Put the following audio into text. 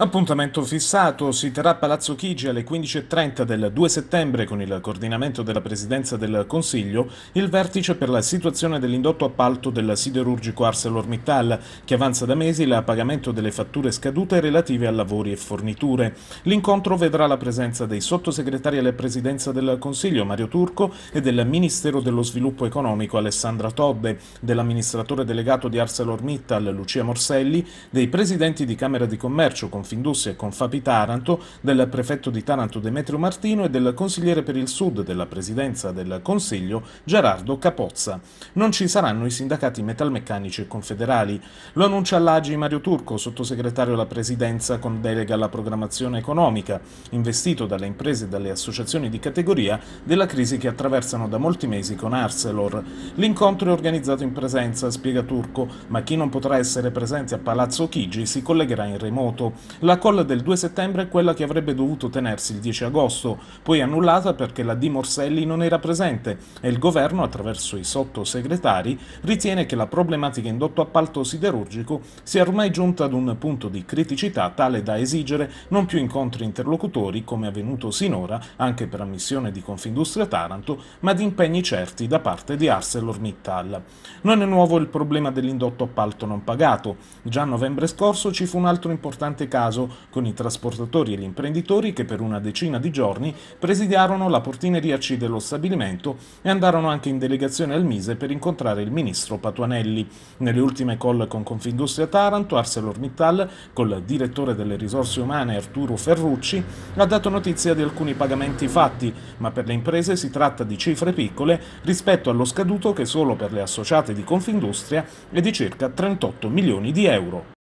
Appuntamento fissato, si terrà a Palazzo Chigi alle 15.30 del 2 settembre con il coordinamento della Presidenza del Consiglio il vertice per la situazione dell'indotto appalto del siderurgico ArcelorMittal che avanza da mesi il pagamento delle fatture scadute relative a lavori e forniture. L'incontro vedrà la presenza dei sottosegretari alla Presidenza del Consiglio Mario Turco e del Ministero dello Sviluppo Economico Alessandra Todde, dell'amministratore delegato di ArcelorMittal Lucia Morselli, dei presidenti di Camera di Commercio Confindustria e Confapi Taranto, del prefetto di Taranto Demetrio Martino e del consigliere per il Sud della Presidenza del Consiglio Gerardo Capozza. Non ci saranno i sindacati metalmeccanici e confederali. Lo annuncia l'Agi Mario Turco, sottosegretario alla Presidenza con delega alla programmazione economica, investito dalle imprese e dalle associazioni di categoria della crisi che attraversano da molti mesi con Arcelor. L'incontro è organizzato in presenza, spiega Turco, ma chi non potrà essere presente a Palazzo Chigi si collegherà in remoto. La colla del 2 settembre è quella che avrebbe dovuto tenersi il 10 agosto, poi annullata perché la Di Morselli non era presente e il governo, attraverso i sottosegretari, ritiene che la problematica indotto appalto siderurgico sia ormai giunta ad un punto di criticità tale da esigere non più incontri interlocutori come avvenuto sinora anche per ammissione di Confindustria Taranto, ma di impegni certi da parte di ArcelorMittal. Non è nuovo il problema dell'indotto appalto non pagato. Già a novembre scorso ci fu un altro importante caso caso con i trasportatori e gli imprenditori che per una decina di giorni presidiarono la portineria C dello stabilimento e andarono anche in delegazione al Mise per incontrare il ministro Patuanelli. Nelle ultime call con Confindustria Taranto, ArcelorMittal, col direttore delle risorse umane Arturo Ferrucci, ha dato notizia di alcuni pagamenti fatti, ma per le imprese si tratta di cifre piccole rispetto allo scaduto che solo per le associate di Confindustria è di circa 38 milioni di euro.